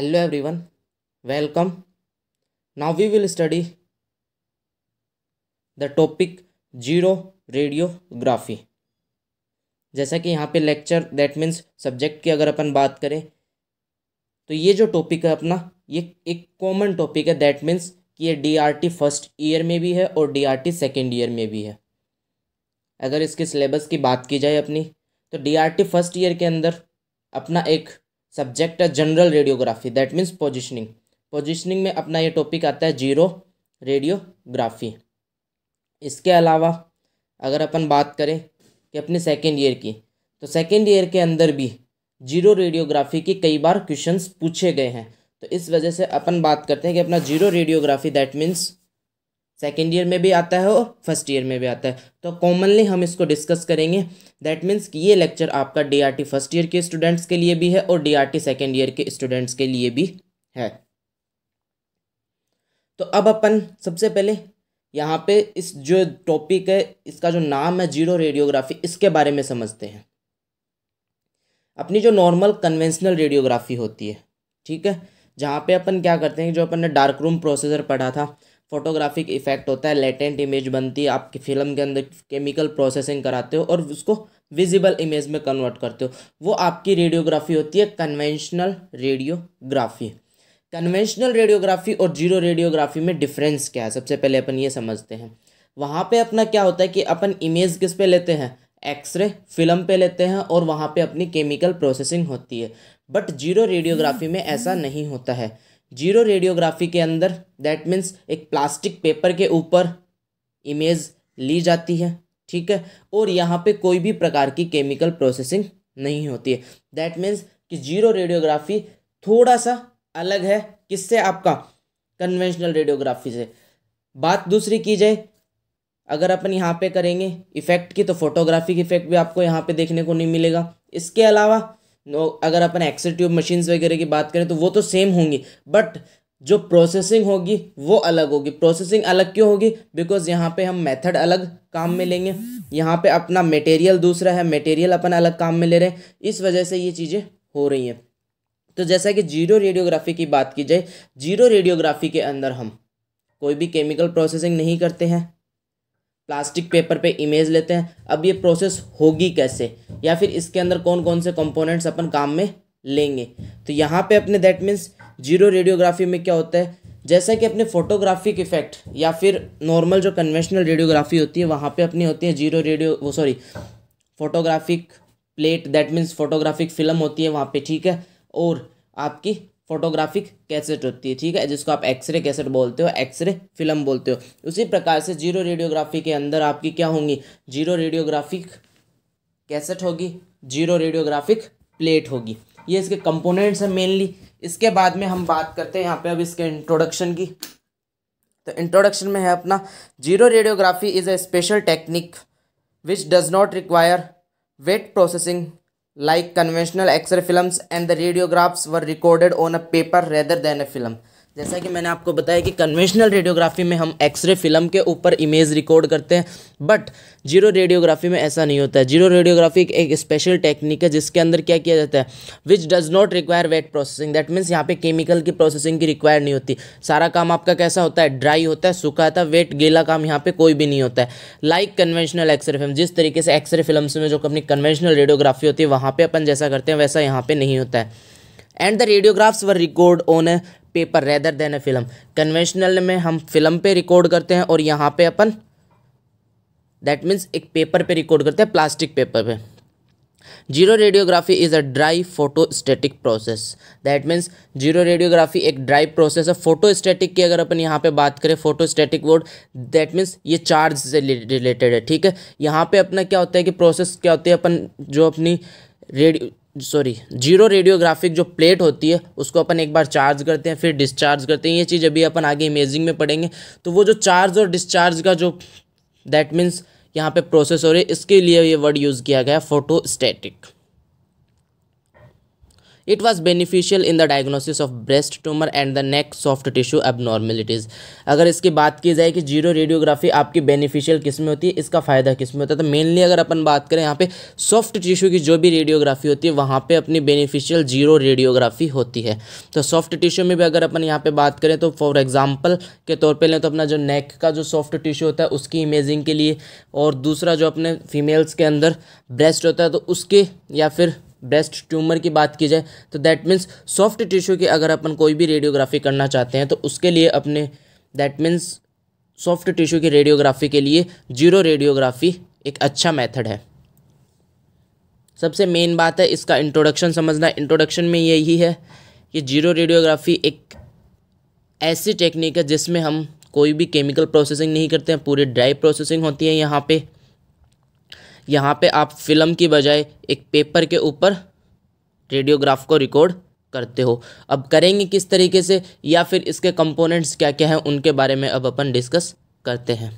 hello everyone welcome now we will study the topic xeroradiography जैसा कि यहाँ पे लेक्चर दैट मीन्स सब्जेक्ट की अगर अपन बात करें तो ये जो टॉपिक है अपना ये एक कॉमन टॉपिक है दैट मीन्स कि ये डीआरटी फर्स्ट ईयर में भी है और डीआरटी सेकेंड ईयर में भी है अगर इसके सिलेबस की बात की जाए अपनी तो डीआरटी फर्स्ट ईयर के अंदर अपना एक सब्जेक्ट है general radiography that means positioning positioning में अपना ये टॉपिक आता है जीरो रेडियोग्राफी इसके अलावा अगर अपन बात करें कि अपने सेकेंड ईयर की तो सेकेंड ईयर के अंदर भी जीरो रेडियोग्राफी की कई बार क्वेश्चंस पूछे गए हैं तो इस वजह से अपन बात करते हैं कि अपना xeroradiography that means second year में भी आता है और फर्स्ट ईयर में भी आता है तो कॉमनली हम इसको डिस्कस करेंगे दैट मीन्स कि ये लेक्चर आपका डीआरटी फर्स्ट ईयर के स्टूडेंट्स के लिए भी है और डीआरटी सेकेंड ईयर के स्टूडेंट्स के लिए भी है तो अब अपन सबसे पहले यहाँ पे इस जो टॉपिक है इसका जो नाम है जीरो रेडियोग्राफी इसके बारे में समझते हैं अपनी जो नॉर्मल कन्वेंशनल रेडियोग्राफी होती है ठीक है जहाँ पे अपन क्या करते हैं जो अपन ने डार्क रूम प्रोसेसर पढ़ा था फोटोग्राफिक इफेक्ट होता है लेटेंट इमेज बनती है आपकी फिल्म के अंदर केमिकल प्रोसेसिंग कराते हो और उसको विजिबल इमेज में कन्वर्ट करते हो वो आपकी रेडियोग्राफी होती है कन्वेंशनल रेडियोग्राफी कन्वेंशनल रेडियोग्राफी और जीरो रेडियोग्राफी में डिफरेंस क्या है सबसे पहले अपन ये समझते हैं वहाँ पे अपना क्या होता है कि अपन इमेज किस पे लेते हैं एक्सरे फिल्म पे लेते हैं और वहाँ पे अपनी केमिकल प्रोसेसिंग होती है बट जीरो रेडियोग्राफी में ऐसा नहीं होता है जीरो रेडियोग्राफी के अंदर दैट मीन्स एक प्लास्टिक पेपर के ऊपर इमेज ली जाती है ठीक है और यहाँ पे कोई भी प्रकार की केमिकल प्रोसेसिंग नहीं होती है दैट मीन्स कि जीरो रेडियोग्राफी थोड़ा सा अलग है किससे आपका कन्वेंशनल रेडियोग्राफी से बात दूसरी की जाए अगर अपन यहाँ पे करेंगे इफ़ेक्ट की तो फोटोग्राफिक इफ़ेक्ट भी आपको यहाँ पे देखने को नहीं मिलेगा इसके अलावा नो अगर अपन एक्सर ट्यूब मशीन्स वगैरह की बात करें तो वो तो सेम होंगी बट जो प्रोसेसिंग होगी वो अलग होगी प्रोसेसिंग अलग क्यों होगी बिकॉज यहाँ पे हम मेथड अलग काम में लेंगे यहाँ पे अपना मटेरियल दूसरा है मटेरियल अपन अलग काम में ले रहे हैं इस वजह से ये चीज़ें हो रही हैं तो जैसा कि जीरो रेडियोग्राफी की बात की जाए जीरो रेडियोग्राफी के अंदर हम कोई भी केमिकल प्रोसेसिंग नहीं करते हैं प्लास्टिक पेपर पे इमेज लेते हैं अब ये प्रोसेस होगी कैसे या फिर इसके अंदर कौन कौन से कंपोनेंट्स अपन काम में लेंगे तो यहाँ पे अपने दैट मीन्स जीरो रेडियोग्राफी में क्या होता है जैसा कि अपने फोटोग्राफिक इफेक्ट या फिर नॉर्मल जो कन्वेंशनल रेडियोग्राफी होती है वहाँ पे अपनी होती है जीरो रेडियो वो sorry photographic plate that means photographic film होती है वहाँ पे ठीक है और आपकी फोटोग्राफिक कैसेट होती है ठीक है जिसको आप एक्सरे कैसेट बोलते हो एक्सरे फिल्म बोलते हो उसी प्रकार से जीरो रेडियोग्राफी के अंदर आपकी क्या होंगी जीरो रेडियोग्राफिक कैसेट होगी जीरो रेडियोग्राफिक प्लेट होगी ये इसके कंपोनेंट्स हैं मेनली इसके बाद में हम बात करते हैं यहाँ पे अब इसके इंट्रोडक्शन की तो इंट्रोडक्शन में है अपना xeroradiography is a special technique which does not require wet processing like conventional X-ray films and the radiographs were recorded on a paper rather than a film. जैसा कि मैंने आपको बताया कि कन्वेंशनल रेडियोग्राफी में हम एक्सरे फिल्म के ऊपर इमेज रिकॉर्ड करते हैं बट जीरो रेडियोग्राफी में ऐसा नहीं होता है जीरो रेडियोग्राफी एक स्पेशल टेक्निक है जिसके अंदर क्या किया जाता है which does not require wet processing that means यहाँ पे केमिकल की प्रोसेसिंग की रिक्वायर नहीं होती सारा काम आपका कैसा होता है ड्राई होता है सूखा होता है वेट गीला काम यहाँ पे कोई भी नहीं होता है लाइक कन्वेंशनल एक्सरे फिल्म जिस तरीके से एक्सरे फिल्म में जो अपनी कन्वेंशनल रेडियोग्राफी होती है वहाँ पर अपन जैसा करते हैं वैसा यहाँ पर नहीं होता है and the radiographs were record on a paper rather than a film conventional में हम फिल्म पे रिकॉर्ड करते हैं और यहाँ पे अपन दैट मीन्स एक पेपर पे रिकॉर्ड करते हैं प्लास्टिक पेपर पे xeroradiography is a dry photostatic process that means zero radiography एक ड्राई प्रोसेस है फोटो स्टेटिक की अगर अपन यहाँ पे बात करें photostatic word that means ये चार्ज से रिलेटेड है ठीक है यहाँ पे अपना क्या होता है कि प्रोसेस क्या होती है अपन जो अपनी रेडियो सॉरी जीरो रेडियोग्राफिक जो प्लेट होती है उसको अपन एक बार चार्ज करते हैं फिर डिस्चार्ज करते हैं ये चीज़ अभी अपन आगे इमेजिंग में पढ़ेंगे तो वो जो चार्ज और डिस्चार्ज का जो दैट मीन्स यहाँ पे प्रोसेस हो रही है इसके लिए ये वर्ड यूज़ किया गया photostatic it was beneficial in the diagnosis of breast tumour and the neck soft tissue abnormalities. अगर इसकी बात की जाए कि जीरो रेडियोग्राफी आपकी बेनिफिशियल किस में होती है इसका फ़ायदा किस में होता है तो मेनली अगर अपन बात करें यहाँ पे सॉफ्ट टिश्यू की जो भी रेडियोग्राफी होती है वहाँ पे अपनी बेनिफिशियल जीरो रेडियोग्राफी होती है तो सॉफ्ट टिश्यू में भी अगर अपन यहाँ पे बात करें तो फॉर एग्जाम्पल के तौर पर लें तो अपना जो नेक का जो सॉफ्ट टिश्यू होता है उसकी इमेजिंग के लिए और दूसरा जो अपने फीमेल्स के अंदर ब्रेस्ट होता है तो उसके या फिर ब्रेस्ट ट्यूमर की बात की जाए तो दैट मीन्स सॉफ्ट टिश्यू की अगर अपन कोई भी रेडियोग्राफी करना चाहते हैं तो उसके लिए अपने दैट मीन्स सॉफ्ट टिश्यू की रेडियोग्राफी के लिए जीरो रेडियोग्राफी एक अच्छा मेथड है सबसे मेन बात है इसका इंट्रोडक्शन समझना इंट्रोडक्शन में यही है कि जीरो रेडियोग्राफी एक ऐसी टेक्निक है जिसमें हम कोई भी केमिकल प्रोसेसिंग नहीं करते हैं पूरी ड्राई प्रोसेसिंग होती है यहाँ पे यहाँ पे आप फिल्म की बजाय एक पेपर के ऊपर रेडियोग्राफ को रिकॉर्ड करते हो अब करेंगे किस तरीके से या फिर इसके कंपोनेंट्स क्या क्या हैं उनके बारे में अब अपन डिस्कस करते हैं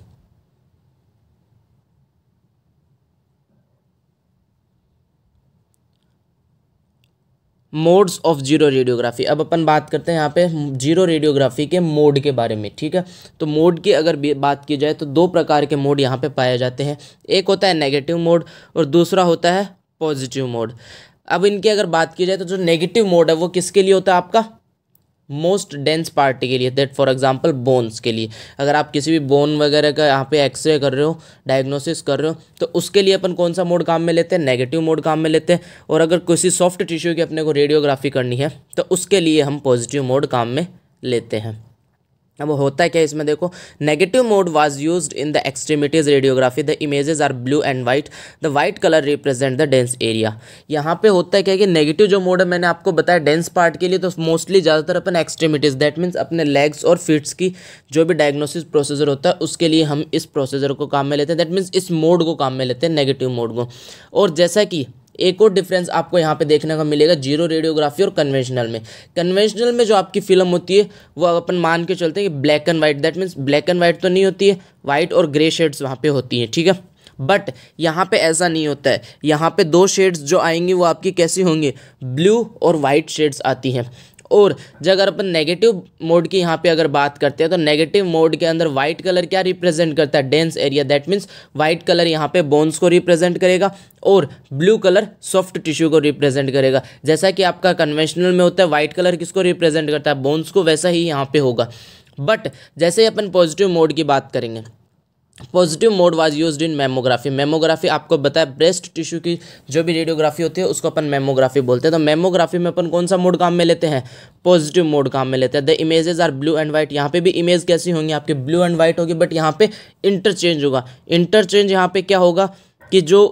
मोड्स ऑफ जीरो रेडियोग्राफी अब अपन बात करते हैं यहाँ पे जीरो रेडियोग्राफी के मोड के बारे में ठीक है तो मोड की अगर बात की जाए तो दो प्रकार के मोड यहाँ पे पाए जाते हैं एक होता है नेगेटिव मोड और दूसरा होता है पॉजिटिव मोड अब इनकी अगर बात की जाए तो जो नेगेटिव मोड है वो किसके लिए होता है आपका मोस्ट डेंस पार्ट के लिए दैट फॉर एग्जांपल बोन्स के लिए अगर आप किसी भी बोन वगैरह का यहाँ पे एक्सरे कर रहे हो डायग्नोसिस कर रहे हो तो उसके लिए अपन कौन सा मोड काम में लेते हैं नेगेटिव मोड काम में लेते हैं और अगर किसी सॉफ्ट टिश्यू की अपने को रेडियोग्राफी करनी है तो उसके लिए हम पॉजिटिव मोड काम में लेते हैं अब होता है क्या इसमें देखो negative mode was used in the extremities radiography the images are blue and white the white colour represent the dense area यहाँ पे होता है क्या कि नेगेटिव जो मोड है मैंने आपको बताया डेंस पार्ट के लिए तो मोस्टली ज़्यादातर अपन एक्सट्रीमिटीज दैट मीन्स अपने लेग्स और फिट्स की जो भी डायग्नोसिस प्रोसीजर होता है उसके लिए हम इस प्रोसीजर को काम में लेते हैं दैट मीन्स इस मोड को काम में लेते हैं नेगेटिव मोड को और जैसा कि एक और डिफरेंस आपको यहाँ पे देखने को मिलेगा जीरो रेडियोग्राफी और कन्वेंशनल में कन्वेंशनल में जो आपकी फिल्म होती है वो अपन मान के चलते हैं कि black and white that means black and white तो नहीं होती है वाइट और ग्रे शेड्स वहाँ पर होती हैं ठीक है बट यहाँ पे ऐसा नहीं होता है यहाँ पे दो शेड्स जो आएंगी वो आपकी कैसी होंगी ब्लू और वाइट शेड्स आती हैं और जब अगर अपन नेगेटिव मोड की यहाँ पे अगर बात करते हैं तो नेगेटिव मोड के अंदर वाइट कलर क्या रिप्रेजेंट करता है dense area that means white colour यहाँ पे बोन्स को रिप्रेजेंट करेगा और ब्लू कलर सॉफ्ट टिश्यू को रिप्रेजेंट करेगा जैसा कि आपका कन्वेंशनल में होता है वाइट कलर किसको रिप्रेजेंट करता है बोन्स को वैसा ही यहाँ पे होगा बट जैसे ही अपन पॉजिटिव मोड की बात करेंगे positive mode was use in mammography mammography आपको बताया ब्रेस्ट टिश्यू की जो भी रेडियोग्राफी होती है उसको अपन मेमोग्राफी बोलते हैं तो मेमोग्राफी में अपन कौन सा मोड काम में लेते हैं पॉजिटिव मोड काम में लेते हैं the images are blue and white यहाँ पे भी इमेज कैसी होंगी आपकी ब्लू एंड व्हाइट होगी बट यहाँ पे इंटरचेंज होगा इंटरचेंज यहाँ पे क्या होगा कि जो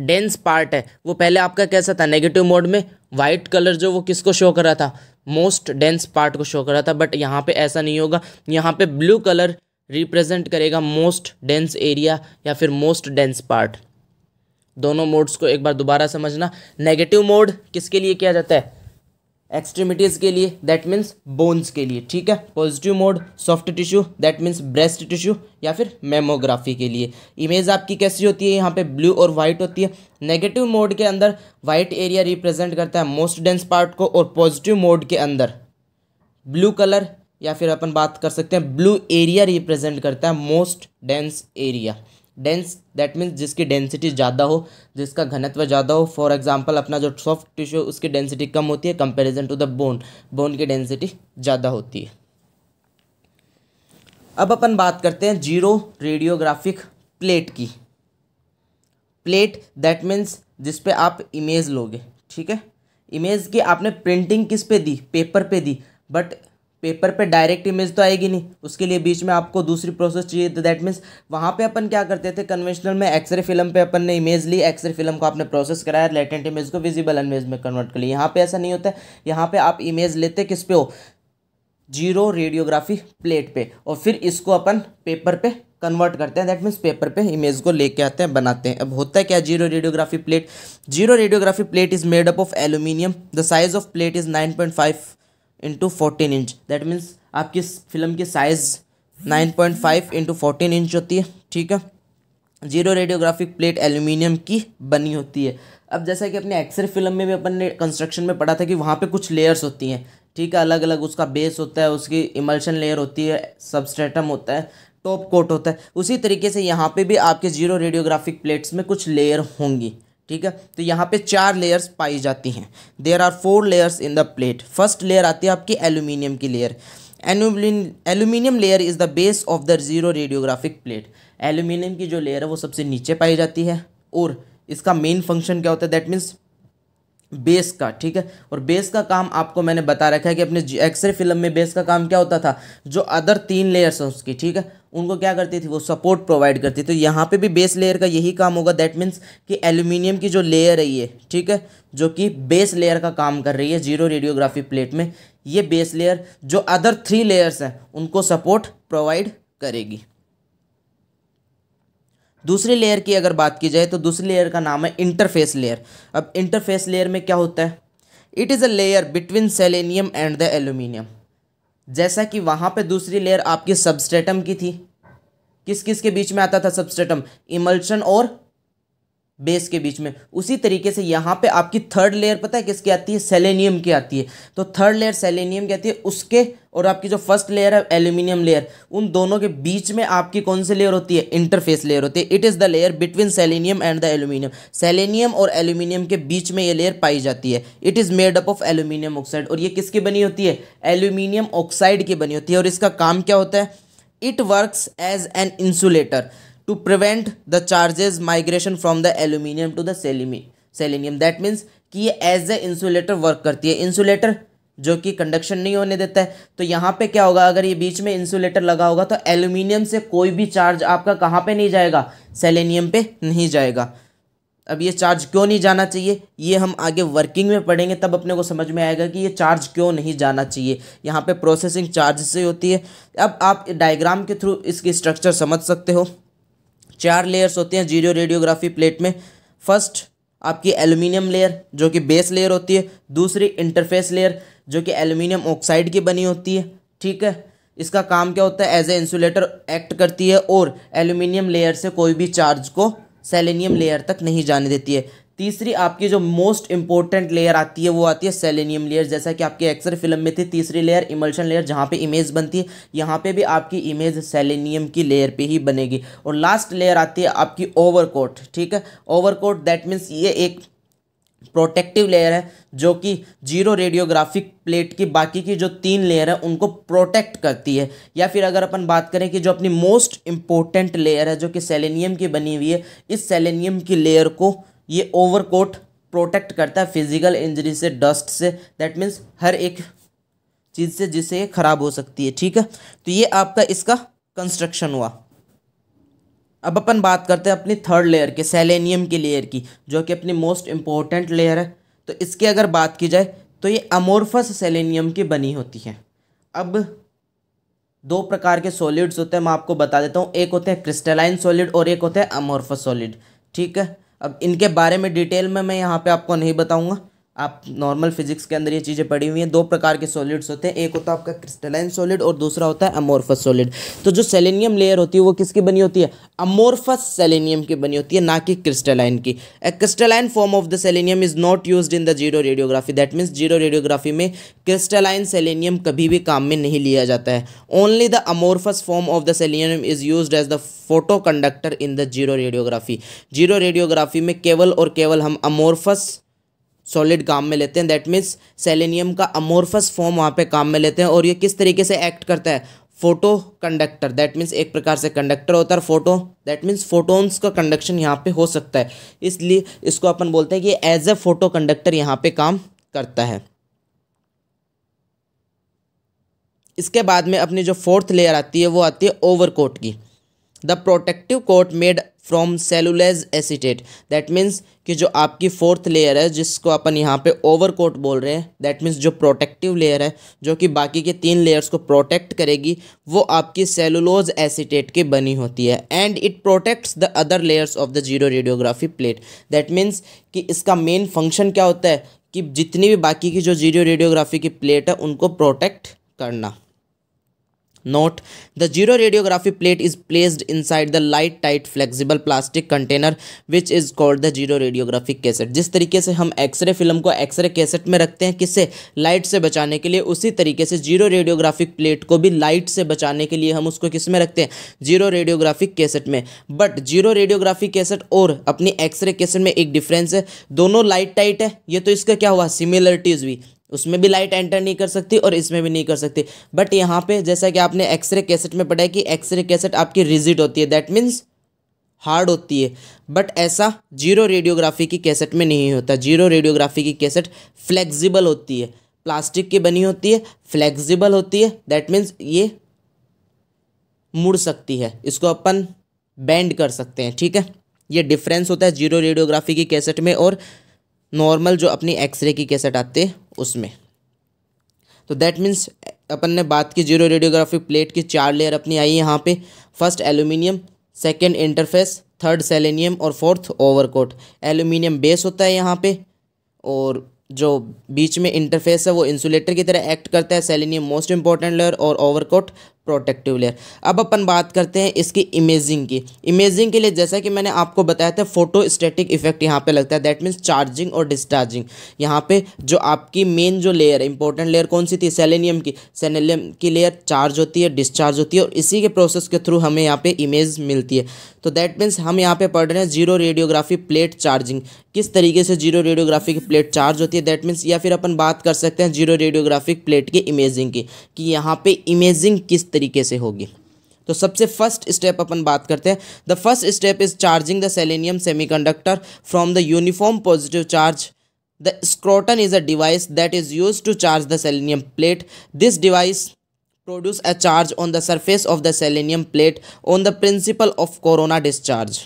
डेंस पार्ट है वो पहले आपका कैसा था नेगेटिव मोड में वाइट कलर जो वो किसको शो कर रहा था मोस्ट डेंस पार्ट को शो कर रहा था बट यहाँ पे ऐसा नहीं होगा यहाँ पे ब्लू कलर रिप्रेजेंट करेगा मोस्ट डेंस एरिया या फिर मोस्ट डेंस पार्ट दोनों मोड्स को एक बार दोबारा समझना नेगेटिव मोड किसके लिए किया जाता है एक्सट्रीमिटीज़ के लिए दैट मीन्स बोन्स के लिए ठीक है positive mode soft tissue that means breast tissue या फिर मेमोग्राफी के लिए इमेज आपकी कैसी होती है यहाँ पे ब्लू और वाइट होती है नेगेटिव मोड के अंदर वाइट एरिया रिप्रेजेंट करता है मोस्ट डेंस पार्ट को और पॉजिटिव मोड के अंदर ब्लू कलर या फिर अपन बात कर सकते हैं ब्लू एरिया रिप्रेजेंट करता है most dense area dense that means जिसकी डेंसिटी ज़्यादा हो जिसका घनत्व ज़्यादा हो फॉर एग्जांपल अपना जो सॉफ्ट टिश्यू उसकी डेंसिटी कम होती है comparison to the bone bone की डेंसिटी ज़्यादा होती है अब अपन बात करते हैं जीरो रेडियोग्राफिक प्लेट की प्लेट दैट मीन्स जिस पे आप इमेज लोगे ठीक है इमेज की आपने प्रिंटिंग किस पे दी पेपर पे दी बट पेपर पे डायरेक्ट इमेज तो आएगी नहीं उसके लिए बीच में आपको दूसरी प्रोसेस चाहिए तो दैट मीन्स वहाँ पे अपन क्या करते थे कन्वेंशनल में एक्सरे फिल्म पे अपन ने इमेज ली एक्सरे फिल्म को आपने प्रोसेस कराया लेटेंट इमेज को विजिबल इमेज में कन्वर्ट कर लिया यहाँ पे ऐसा नहीं होता है यहाँ पर आप इमेज लेते किस पे हो जीरो रेडियोग्राफी प्लेट पर और फिर इसको अपन पेपर पे कन्वर्ट करते हैं दैट मीन्स पेपर पे इमेज को लेके आते हैं बनाते हैं अब होता है क्या zero radiography plate zero radiography plate is made up of aluminium the size of plate is nine point five into fourteen inch that means आपकी फिल्म की size nine point five into fourteen inch होती है ठीक है zero xeroradiographic plate aluminium की बनी होती है अब जैसा कि अपने एक्सरे फिल्म में भी अपन ने कंस्ट्रक्शन में पढ़ा था कि वहाँ पे कुछ लेयर्स होती हैं ठीक है अलग अलग उसका बेस होता है उसकी इमल्शन लेयर होती है सबस्टेटम होता है टॉप कोट होता है उसी तरीके से यहाँ पे भी आपके जीरो रेडियोग्राफिक प्लेट्स में कुछ लेयर होंगी ठीक है तो यहाँ पे चार लेयर्स पाई जाती हैं there are four layers in the plate first layer आती है आपकी एल्यूमिनियम की layer aluminium layer is the base of the xeroradiographic plate aluminium की जो लेयर है वो सबसे नीचे पाई जाती है और इसका मेन फंक्शन क्या होता है दैट मीन्स बेस का ठीक है और बेस का काम आपको मैंने बता रखा है कि अपने एक्सरे फिल्म में बेस का काम क्या होता था जो अदर तीन लेयर्स हैं उसकी ठीक है उनको क्या करती थी वो सपोर्ट प्रोवाइड करती तो यहाँ पे भी बेस लेयर का यही काम होगा दैट मीन्स कि एल्यूमिनियम की जो लेयर है ये ठीक है जो कि बेस लेयर का काम कर रही है जीरो रेडियोग्राफी प्लेट में ये बेस लेयर जो अदर थ्री लेयर्स हैं उनको सपोर्ट प्रोवाइड करेगी दूसरी लेयर की अगर बात की जाए तो दूसरी लेयर का नाम है इंटरफेस लेयर अब इंटरफेस लेयर में क्या होता है it is a layer between selenium and the aluminium जैसा कि वहाँ पे दूसरी लेयर आपकी सबस्टेटम की थी किस किस के बीच में आता था सबस्टेटम इमल्शन और बेस के बीच में उसी तरीके से यहाँ पे आपकी थर्ड लेयर पता है किसकी आती है सेलेनियम की आती है तो थर्ड लेयर सेलेनियम की आती है उसके और आपकी जो फर्स्ट लेयर है एल्यूमिनियम लेयर उन दोनों के बीच में आपकी कौन सी लेयर होती है इंटरफेस लेयर होती है it is the layer between selenium and the aluminium selenium और एल्यूमिनियम के बीच में ये लेयर पाई जाती है it is made up of aluminium oxide और ये किसकी बनी होती है एल्यूमिनियम ऑक्साइड की बनी होती है और इसका काम क्या होता है it works as an insulator prevent the charges migration from the aluminium to the selenium selenium that means कि ये एज ए इंसुलेटर वर्क करती है इंसुलेटर जो कि कंडक्शन नहीं होने देता है तो यहाँ पे क्या होगा अगर ये बीच में इंसुलेटर लगा होगा तो एल्यूमिनियम से कोई भी चार्ज आपका कहाँ पे नहीं जाएगा सेलेनियम पे नहीं जाएगा अब ये चार्ज क्यों नहीं जाना चाहिए ये हम आगे वर्किंग में पढ़ेंगे तब अपने को समझ में आएगा कि ये चार्ज क्यों नहीं जाना चाहिए यहाँ पर प्रोसेसिंग चार्ज से होती है अब आप डायग्राम के थ्रू इसकी स्ट्रक्चर समझ सकते हो चार लेयर्स होते हैं जीरो रेडियोग्राफी प्लेट में फर्स्ट आपकी एल्यूमिनियम लेयर जो कि बेस लेयर होती है दूसरी इंटरफेस लेयर जो कि एल्यूमिनियम ऑक्साइड की बनी होती है ठीक है इसका काम क्या होता है एज ए इंसुलेटर एक्ट करती है और एल्यूमिनियम लेयर से कोई भी चार्ज को सेलेनियम लेयर तक नहीं जाने देती है तीसरी आपकी जो मोस्ट इंपॉर्टेंट लेयर आती है वो आती है सेलेनियम लेयर जैसा कि आपके एक्सर फिल्म में थी तीसरी लेयर इमल्शन लेयर जहाँ पे इमेज बनती है यहाँ पे भी आपकी इमेज सेलेनियम की लेयर पे ही बनेगी और लास्ट लेयर आती है आपकी ओवरकोट ठीक है ओवरकोट दैट मीन्स ये एक प्रोटेक्टिव लेयर है जो कि जीरो रेडियोग्राफिक प्लेट की बाकी की जो तीन लेयर है उनको प्रोटेक्ट करती है या फिर अगर अपन बात करें कि जो अपनी मोस्ट इम्पोर्टेंट लेयर है जो कि सेलेनियम की बनी हुई है इस सेलेनियम की लेयर को ये ओवरकोट प्रोटेक्ट करता है फिजिकल इंजरी से डस्ट से दैट मीन्स हर एक चीज़ से जिससे ये ख़राब हो सकती है ठीक है तो ये आपका इसका कंस्ट्रक्शन हुआ अब अपन बात करते हैं अपनी थर्ड लेयर के सेलेनियम की लेयर की जो कि अपनी मोस्ट इम्पोर्टेंट लेयर है तो इसकी अगर बात की जाए तो ये अमोरफस सेलेनियम की बनी होती है अब दो प्रकार के सॉलिड्स होते हैं मैं आपको बता देता हूँ एक होते हैं क्रिस्टलाइन सॉलिड और एक होते हैं अमोरफस सॉलिड ठीक है अब इनके बारे में डिटेल में मैं यहाँ पे आपको नहीं बताऊँगा आप नॉर्मल फिजिक्स के अंदर ये चीज़ें पड़ी हुई हैं दो प्रकार के सॉलिड्स होते हैं एक होता है आपका क्रिस्टलाइन सॉलिड और दूसरा होता है अमोरफस सॉलिड तो जो सेलेनियम लेयर होती है वो किसकी बनी होती है अमोरफस सेलेनियम की बनी होती है ना कि क्रिस्टलाइन की a crystalline form of the selenium is not use in the xeroradiography that means xeroradiography में क्रिस्टलाइन सेलेनियम कभी भी काम में नहीं लिया जाता है only the amorphous form of the selenium is use as the photo conductor in the xeroradiography xeroradiography में केवल और केवल हम अमोरफस सॉलिड काम में लेते हैं दैट मीन्स सेलेनियम का अमोरफस फॉर्म वहाँ पे काम में लेते हैं और ये किस तरीके से एक्ट करता है फोटो कंडक्टर दैट मीन्स एक प्रकार से कंडक्टर होता है फोटो दैट मीन्स फोटोन्स का कंडक्शन यहाँ पे हो सकता है इसलिए इसको अपन बोलते हैं कि एज ए फोटो कंडक्टर यहाँ पे काम करता है इसके बाद में अपनी जो फोर्थ लेयर आती है वो आती है ओवरकोट की the protective coat made from cellulose acetate that means कि जो आपकी फोर्थ लेयर है जिसको अपन यहाँ पे ओवर कोट बोल रहे हैं दैट मीन्स जो प्रोटेक्टिव लेयर है जो कि बाकी के तीन लेयर्स को प्रोटेक्ट करेगी वो आपकी सेलुलोज एसीटेट की बनी होती है and it protects the other layers of the zero radiography plate that means कि इसका मेन फंक्शन क्या होता है कि जितनी भी बाकी की जो जीरो रेडियोग्राफी की प्लेट है उनको प्रोटेक्ट करना note the zero radiography plate is placed inside the light tight flexible plastic container which is called the zero radiographic cassette जिस तरीके से हम एक्सरे फिल्म को एक्सरे कैसेट में रखते हैं किससे लाइट से बचाने के लिए उसी तरीके से जीरो रेडियोग्राफिक प्लेट को भी लाइट से बचाने के लिए हम उसको किस में रखते हैं जीरो रेडियोग्राफिक कैसेट में बट जीरो रेडियोग्राफिक कैसेट और अपनी एक्सरे कैसेट में एक डिफरेंस है दोनों लाइट टाइट है ये तो इसका क्या हुआ सिमिलरिटीज़ हुई उसमें भी लाइट एंटर नहीं कर सकती और इसमें भी नहीं कर सकती बट यहाँ पे जैसा कि आपने एक्सरे कैसेट में पढ़ा है कि एक्सरे कैसेट आपकी रिजिड होती है दैट मीन्स हार्ड होती है बट ऐसा जीरो रेडियोग्राफी की कैसेट में नहीं होता जीरो रेडियोग्राफी की कैसेट फ्लेक्सिबल होती है प्लास्टिक की बनी होती है फ्लेक्सिबल होती है दैट मीन्स ये मुड़ सकती है इसको अपन बैंड कर सकते हैं ठीक है ये डिफरेंस होता है जीरो रेडियोग्राफी की कैसेट में और नॉर्मल जो अपनी एक्सरे की कैसेट आती है उसमें तो दैट मीन्स अपन ने बात की जीरो रेडियोग्राफी प्लेट की चार लेयर अपनी आई यहाँ पे first aluminium second interface third selenium और फोर्थ ओवरकोट एल्यूमिनियम बेस होता है यहाँ पे और जो बीच में इंटरफेस है वो इंसुलेटर की तरह एक्ट करता है सेलेनियम मोस्ट इंपॉर्टेंट लेयर और ओवरकोट प्रोटेक्टिव लेयर अब अपन बात करते हैं इसकी इमेजिंग की इमेजिंग के लिए जैसा कि मैंने आपको बताया था फोटो स्टेटिक इफेक्ट यहाँ पे लगता है दैट मीन्स चार्जिंग और डिस्चार्जिंग यहाँ पे जो आपकी मेन जो लेयर है इंपॉर्टेंट लेयर कौन सी थी सेलेनियम की सेलेनियम की लेयर चार्ज होती है डिस्चार्ज होती है और इसी के प्रोसेस के थ्रू हमें यहाँ पे इमेज मिलती है तो दैट मीन्स हम यहाँ पे पढ़ रहे हैं जीरो रेडियोग्राफी प्लेट चार्जिंग किस तरीके से जीरो रेडियोग्राफी की प्लेट चार्ज होती है दैट मीन्स या फिर अपन बात कर सकते हैं जीरो रेडियोग्राफिक प्लेट की इमेजिंग की कि यहाँ पे इमेजिंग किस तरीके से होगी तो सबसे फर्स्ट स्टेप अपन बात करते हैं the first step is charging the selenium conductor from the uniform positive charge the scorotron is a device that is use to charge the selenium plate this device produce a charge on the surface of the selenium plate on the principle of corona discharge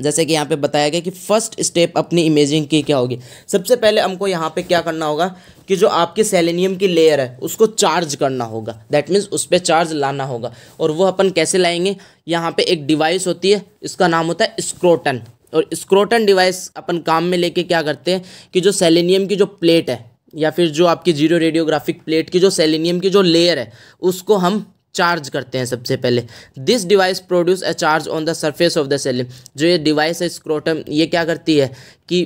जैसे कि यहाँ पे बताया गया कि first step अपनी imaging की क्या होगी सबसे पहले हमको यहाँ पे क्या करना होगा कि जो आपके सेलेनियम की लेयर है उसको चार्ज करना होगा दैट मीन्स उस पर चार्ज लाना होगा और वो अपन कैसे लाएंगे यहाँ पे एक डिवाइस होती है इसका नाम होता है स्क्रोटन और स्क्रोटन डिवाइस अपन काम में लेके क्या करते हैं कि जो सेलेनियम की जो प्लेट है या फिर जो आपकी जीरो रेडियोग्राफिक प्लेट की जो सेलेनियम की जो लेयर है उसको हम चार्ज करते हैं सबसे पहले this device produce a charge on the surface of the selenium जो ये डिवाइस है स्क्रोटम ये क्या करती है कि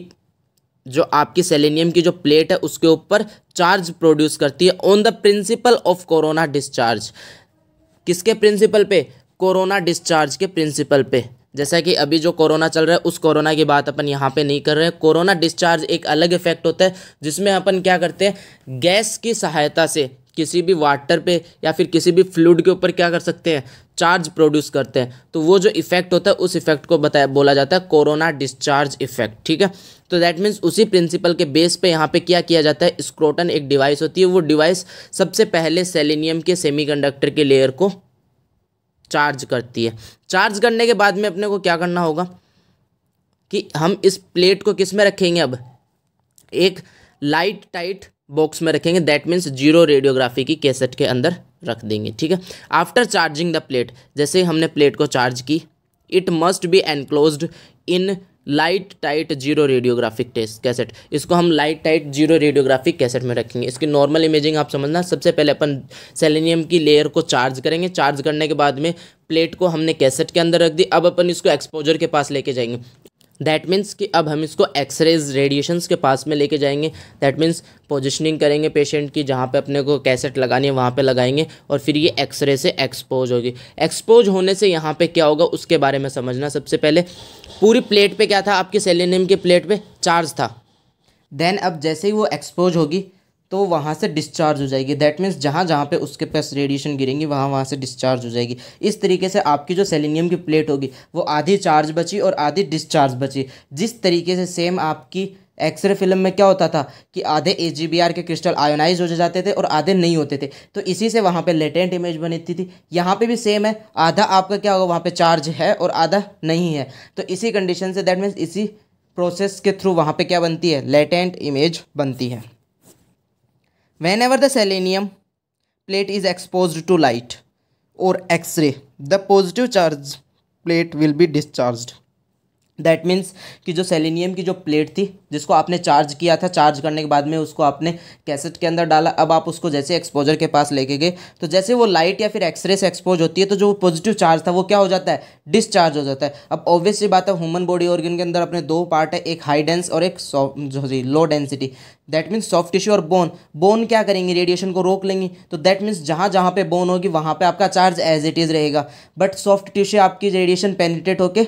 जो आपकी सेलेनियम की जो प्लेट है उसके ऊपर चार्ज प्रोड्यूस करती है on the principle of corona discharge किसके प्रिंसिपल पे कोरोना डिस्चार्ज के प्रिंसिपल पे जैसा कि अभी जो कोरोना चल रहा है उस कोरोना की बात अपन यहाँ पे नहीं कर रहे हैं कोरोना डिस्चार्ज एक अलग इफेक्ट होता है जिसमें अपन क्या करते हैं गैस की सहायता से किसी भी वाटर पे या फिर किसी भी फ्लूड के ऊपर क्या कर सकते हैं चार्ज प्रोड्यूस करते हैं तो वो जो इफेक्ट होता है उस इफेक्ट को बताया बोला जाता है कोरोना डिस्चार्ज इफेक्ट ठीक है तो दैट मीन्स उसी प्रिंसिपल के बेस पे यहाँ पे क्या किया जाता है स्क्रोटन एक डिवाइस होती है वो डिवाइस सबसे पहले सेलिनियम के सेमीकंडक्टर के लेयर को चार्ज करती है चार्ज करने के बाद में अपने को क्या करना होगा कि हम इस प्लेट को किस में रखेंगे अब एक लाइट टाइट बॉक्स में रखेंगे दैट मीन्स जीरो रेडियोग्राफी की कैसेट के अंदर रख देंगे ठीक है आफ्टर चार्जिंग द प्लेट जैसे हमने प्लेट को चार्ज की it must be enclose in light tight xeroradiographic test cassette इसको हम light tight zero radiographic cassette में रखेंगे इसकी नॉर्मल इमेजिंग आप समझना सबसे पहले अपन सेलेनियम की लेयर को चार्ज करेंगे चार्ज करने के बाद में प्लेट को हमने कैसेट के अंदर रख दी अब अपन इसको एक्सपोजर के पास लेके जाएंगे दैट मीन्स कि अब हम इसको एक्सरेज रेडिएशंस के पास में लेके जाएंगे दैट मीन्स पोजिशनिंग करेंगे पेशेंट की जहाँ पे अपने को कैसेट लगानी है वहाँ पे लगाएंगे और फिर ये एक्सरे से एक्सपोज होगी एक्सपोज होने से यहाँ पे क्या होगा उसके बारे में समझना सबसे पहले पूरी प्लेट पे क्या था आपके सेलिनियम के प्लेट पे चार्ज था देन अब जैसे ही वो एक्सपोज होगी तो वहाँ से डिस्चार्ज हो जाएगी दैट मीन्स जहाँ जहाँ पे उसके पास रेडिएशन गिरेंगी वहाँ वहाँ से डिस्चार्ज हो जाएगी इस तरीके से आपकी जो सेलेनियम की प्लेट होगी वो आधी चार्ज बची और आधी डिस्चार्ज बची जिस तरीके से सेम आपकी एक्सरे फिल्म में क्या होता था कि आधे ए के क्रिस्टल आयोनाइज हो जाते थे और आधे नहीं होते थे तो इसी से वहाँ पे लेटेंट इमेज बनी थी यहाँ पे भी सेम है आधा आपका क्या होगा वहाँ पे चार्ज है और आधा नहीं है तो इसी कंडीशन से दैट मीन्स इसी प्रोसेस के थ्रू वहाँ पे क्या बनती है लेटेंट इमेज बनती है Whenever the selenium plate is exposed to light or X-ray, the positive charge plate will be discharged. That means कि जो सेलेनियम की जो प्लेट थी जिसको आपने चार्ज किया था चार्ज करने के बाद में उसको आपने कैसेट के अंदर डाला अब आप उसको जैसे एक्सपोजर के पास लेके गए तो जैसे वो लाइट या फिर एक्सरे से एक्सपोज होती है तो जो पॉजिटिव चार्ज था वो क्या हो जाता है डिस्चार्ज हो जाता है अब ऑब्वियसली बात है ह्यूमन बॉडी ऑर्गन के अंदर अपने दो पार्ट है एक हाई डेंस और एक sorry low density that means soft tissue और बोन बोन क्या करेंगी रेडिएशन को रोक लेंगी तो दैट मीन्स जहाँ जहाँ पे बोन होगी वहाँ पे आपका चार्ज एज इट इज़ रहेगा बट सॉफ्ट टिश्यू आपकी रेडिएशन पेनिटेट होकर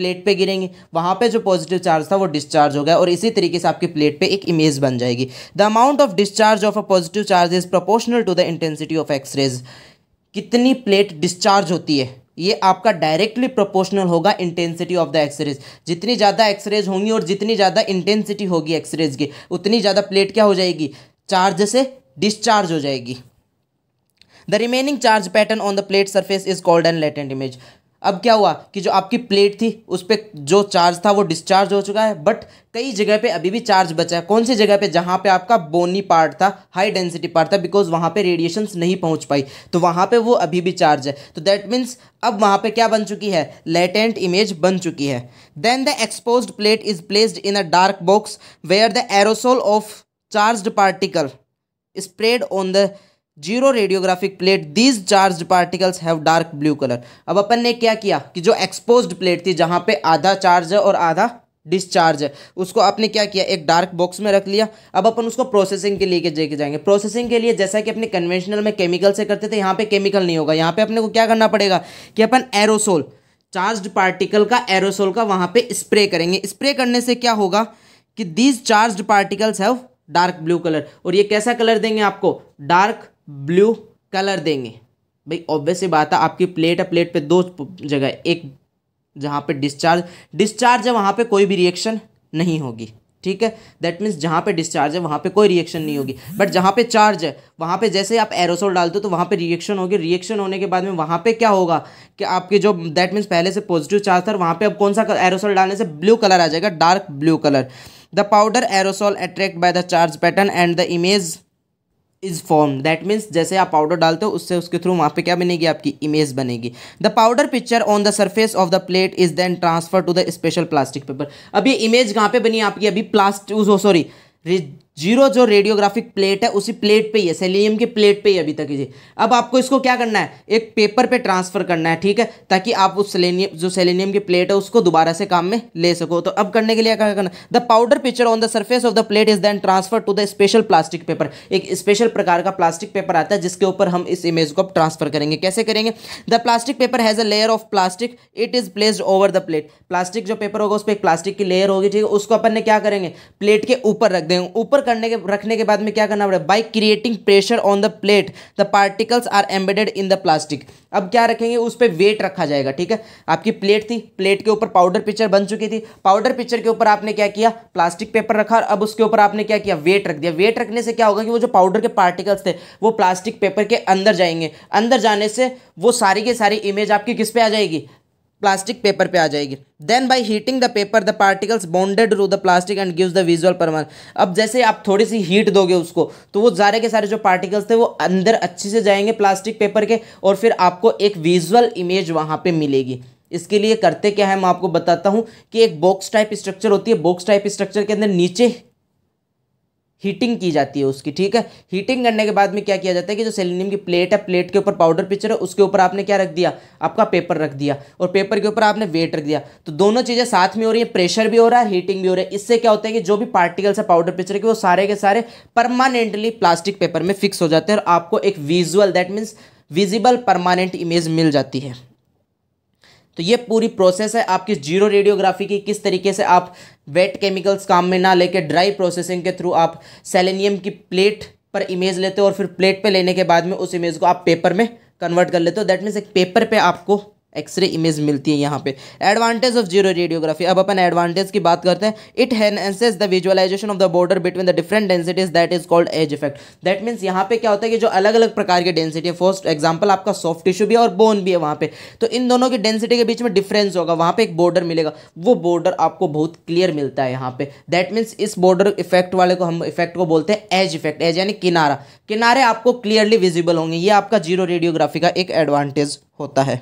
प्लेट पे गिरेंगे वहाँ पे जो पॉजिटिव चार्ज था वो डिस्चार्ज हो गया और इसी तरीके से आपकी प्लेट पे एक इमेज बन जाएगी the amount of discharge of a positive charge is proportional to the intensity of X-rays कितनी प्लेट डिस्चार्ज होती है ये आपका डायरेक्टली प्रोपोर्शनल होगा इंटेंसिटी ऑफ द एक्सरेज जितनी ज़्यादा एक्सरेज होंगी और जितनी ज़्यादा इंटेंसिटी होगी एक्सरेज की उतनी ज़्यादा प्लेट क्या हो जाएगी चार्ज से डिस्चार्ज हो जाएगी the remaining charge pattern on the plate surface is called an latent image अब क्या हुआ कि जो आपकी प्लेट थी उस पर जो चार्ज था वो डिस्चार्ज हो चुका है बट कई जगह पे अभी भी चार्ज बचा है कौन सी जगह पे जहाँ पे आपका बोनी पार्ट था हाई डेंसिटी पार्ट था बिकॉज वहाँ पे रेडिएशंस नहीं पहुँच पाई तो वहाँ पे वो अभी भी चार्ज है तो दैट मीन्स अब वहाँ पे क्या बन चुकी है लेटेंट इमेज बन चुकी है then the expose plate is placed in a dark box where the aerosol of charge particle spread on the xeroradiographic plate these charge particles have dark blue colour अब अपन ने क्या किया कि जो एक्सपोज प्लेट थी जहाँ पे आधा चार्ज है और आधा डिस्चार्ज है उसको आपने क्या किया एक डार्क बॉक्स में रख लिया अब अपन उसको प्रोसेसिंग के लिए के जाएंगे प्रोसेसिंग के लिए जैसा कि अपने कन्वेंशनल में केमिकल से करते थे यहाँ पे केमिकल नहीं होगा यहाँ पे अपने को क्या करना पड़ेगा कि अपन एरोसोल चार्ज पार्टिकल का एरोसोल का वहाँ पे स्प्रे करेंगे स्प्रे करने से क्या होगा कि these charge particles have dark blue colour और ये कैसा कलर देंगे आपको डार्क ब्लू कलर देंगे भाई ऑब्वियस बात है आपकी प्लेट है प्लेट पे दो जगह एक जहाँ पे डिस्चार्ज डिस्चार्ज है वहाँ पे कोई भी रिएक्शन नहीं होगी ठीक है दैट मीन्स जहाँ पे डिस्चार्ज है वहाँ पे कोई रिएक्शन नहीं होगी बट जहाँ पे चार्ज है वहाँ पे जैसे आप एरोसोल डालते हो तो वहाँ पे रिएक्शन होगी रिएक्शन होने के बाद में वहाँ पे क्या होगा कि आपके जो दैट मीन्स पहले से पॉजिटिव चार्ज था वहाँ पे अब कौन सा एरोसोल डालने से ब्लू कलर आ जाएगा dark blue colour the powder aerosol attract by the charge pattern and the image is form that means जैसे आप पाउडर डालते हो उससे उसके थ्रू वहाँ पे क्या बनेगी आपकी इमेज बनेगी the powder picture on the surface of the plate is then transfer to the special plastic paper अभी इमेज कहाँ पे बनी आपकी अभी प्लास्टिक सॉरी जीरो जो रेडियोग्राफिक प्लेट है उसी प्लेट पे ही है सेलिनियम की प्लेट पे ही अभी तक ये अब आपको इसको क्या करना है एक पेपर पे ट्रांसफर करना है ठीक है ताकि आप उस सेलेनियम जो सेलेनियम की प्लेट है उसको दोबारा से काम में ले सको तो अब करने के लिए क्या करना the powder picture on the surface of the plate is then transfer to the special plastic paper एक स्पेशल प्रकार का प्लास्टिक पेपर आता है जिसके ऊपर हम इस इमेज को ट्रांसफर करेंगे कैसे करेंगे the plastic paper has a layer of plastic it is placed over the plate plastic जो पेपर होगा उस पर एक प्लास्टिक की लेयर होगी ठीक है उसको अपन ने क्या करेंगे प्लेट के ऊपर रख देंगे ऊपर करने के रखने के बाद में क्या करना पड़ेगा by creating pressure on the plate the particles are embedded in the plastic अब क्या रखेंगे उस पर वेट रखा जाएगा ठीक है आपकी प्लेट थी प्लेट के ऊपर पाउडर पिक्चर बन चुकी थी पाउडर पिक्चर के ऊपर आपने क्या किया प्लास्टिक पेपर रखा और अब उसके ऊपर आपने क्या किया वेट रख दिया वेट रखने से क्या होगा कि वो जो पाउडर के पार्टिकल्स थे वो प्लास्टिक पेपर के अंदर जाएंगे अंदर जाने से वो सारी के सारी इमेज आपकी किस पे आ जाएगी प्लास्टिक पेपर पे आ जाएगी then by heating the paper the particles bonded to the plastic and gives the visual permanent अब जैसे आप थोड़ी सी हीट दोगे उसको तो वो सारे के सारे जो पार्टिकल्स थे वो अंदर अच्छे से जाएंगे प्लास्टिक पेपर के और फिर आपको एक विजुअल इमेज वहाँ पे मिलेगी इसके लिए करते क्या है मैं आपको बताता हूँ कि एक बॉक्स टाइप स्ट्रक्चर होती है बॉक्स टाइप स्ट्रक्चर के अंदर नीचे हीटिंग की जाती है उसकी ठीक है हीटिंग करने के बाद में क्या किया जाता है कि जो सेलिनियम की प्लेट है प्लेट के ऊपर पाउडर पिक्चर है उसके ऊपर आपने क्या रख दिया आपका पेपर रख दिया और पेपर के ऊपर आपने वेट रख दिया तो दोनों चीज़ें साथ में हो रही है प्रेशर भी हो रहा है हीटिंग भी हो रहा है इससे क्या होता है कि जो भी पार्टिकल्स है पाउडर पिक्चर के वो सारे के सारे परमानेंटली प्लास्टिक पेपर में फिक्स हो जाते हैं और आपको एक visual that means visible permanent image मिल जाती है तो ये पूरी प्रोसेस है आपकी जीरो रेडियोग्राफी की किस तरीके से आप वेट केमिकल्स काम में ना लेके ड्राई प्रोसेसिंग के थ्रू आप सेलेनियम की प्लेट पर इमेज लेते हो और फिर प्लेट पे लेने के बाद में उस इमेज को आप पेपर में कन्वर्ट कर लेते हो दैट मीन्स एक पेपर पे आपको एक्सरे इमेज मिलती है यहाँ पे एडवांटेज ऑफ जीरो रेडियोग्राफी अब अपन एडवांटेज की बात करते हैं it enhances the visualization of the border between the different densities that is called edge effect that means यहाँ पे क्या होता है कि जो अलग अलग प्रकार की डेंसिटी है फर्स्ट एग्जाम्पल आपका सॉफ्ट टिश्यू भी है और बोन भी है वहाँ पे तो इन दोनों की डेंसिटी के बीच में डिफरेंस होगा वहाँ पे एक बॉर्डर मिलेगा वो बॉर्डर आपको बहुत क्लियर मिलता है यहाँ पे दैट मीन्स इस बॉर्डर इफेक्ट वाले को हम इफेक्ट को बोलते हैं एज इफेक्ट एज यानी किनारा किनारे आपको क्लियरली विजिबल होंगे ये आपका जीरो रेडियोग्राफी का एक एडवांटेज होता है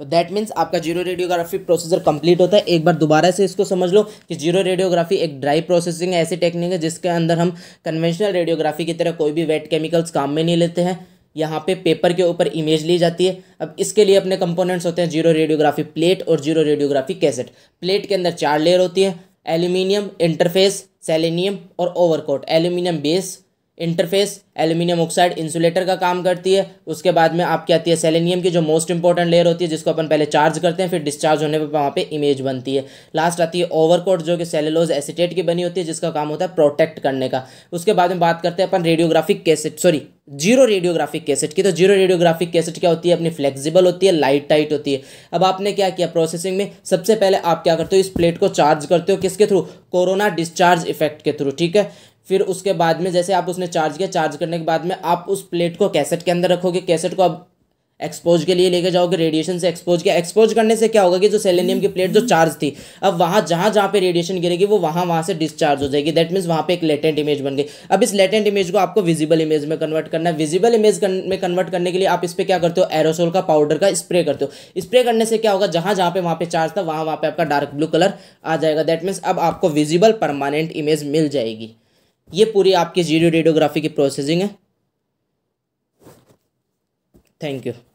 तो दैट मीन्स आपका जीरो रेडियोग्राफी प्रोसेसर कंप्लीट होता है एक बार दोबारा से इसको समझ लो कि जीरो रेडियोग्राफी एक ड्राई प्रोसेसिंग ऐसी टेक्निक है जिसके अंदर हम कन्वेंशनल रेडियोग्राफी की तरह कोई भी वेट केमिकल्स काम में नहीं लेते हैं यहाँ पे पेपर के ऊपर इमेज ली जाती है अब इसके लिए अपने कंपोनेंट्स होते हैं जीरो रेडियोग्राफी प्लेट और जीरो रेडियोग्राफी कैसेट प्लेट के अंदर चार लेयर होती है एल्यूमिनियम इंटरफेस सेलेनियम और overcoat aluminium base interface aluminium oxide insulator का काम करती है उसके बाद में आपकी आती है सेलेनियम की जो मोस्ट इंपॉर्टेंट लेयर होती है जिसको अपन पहले चार्ज करते हैं फिर डिस्चार्ज होने पर वहाँ पे इमेज बनती है लास्ट आती है ओवरकोट जो कि सेलेलोज एसिटेट की बनी होती है जिसका काम होता है प्रोटेक्ट करने का उसके बाद में बात करते हैं अपन radiographic cassette sorry zero radiographic cassette की तो जीरो रेडियोग्राफिक कैसेट क्या होती है अपनी फ्लेक्सिबल होती है लाइट टाइट होती है अब आपने क्या किया प्रोसेसिंग में सबसे पहले आप क्या करते हो इस प्लेट को चार्ज करते हो किसके थ्रू कोरोना डिस्चार्ज इफेक्ट के थ्रू ठीक है फिर उसके बाद में जैसे आप उसने चार्ज किया चार्ज करने के बाद में आप उस प्लेट को कैसेट के अंदर रखोगे कैसेट को अब एक्सपोज के लिए लेके जाओगे रेडिएशन से एक्सपोज किया एक्सपोज करने से क्या होगा कि जो सेलेनियम की प्लेट जो चार्ज थी अब वहाँ जहाँ जहाँ पे रेडिएशन गिरेगी वो वहाँ वहाँ से डिस्चार्ज हो जाएगी दैट मीन्स वहाँ पे एक लेटेंट इमेज बन गई अब इस लेटेंट इमेज को आपको विजिबल इमेज में कन्वर्ट करना है विजिबल इमेज में कन्वर्ट करने के लिए आप इस पर क्या करते हो एरोसोल का पाउडर का स्प्रे करते हो स्प्रे करने से क्या होगा जहाँ जहाँ पे वहाँ पे चार्ज था वहाँ वहाँ पे आपका डार्क ब्लू कलर आ जाएगा दैट मीन्स अब आपको विजिबल परमानेंट इमेज मिल जाएगी ये पूरी आपकी जीरो रेडियोग्राफी की प्रोसेसिंग है थैंक यू